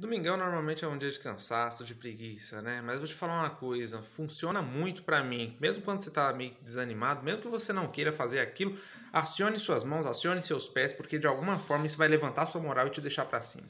Domingão normalmente é um dia de cansaço, de preguiça, né? Mas eu vou te falar uma coisa, funciona muito para mim. Mesmo quando você tá meio desanimado, mesmo que você não queira fazer aquilo, acione suas mãos, acione seus pés, porque de alguma forma isso vai levantar sua moral e te deixar para cima.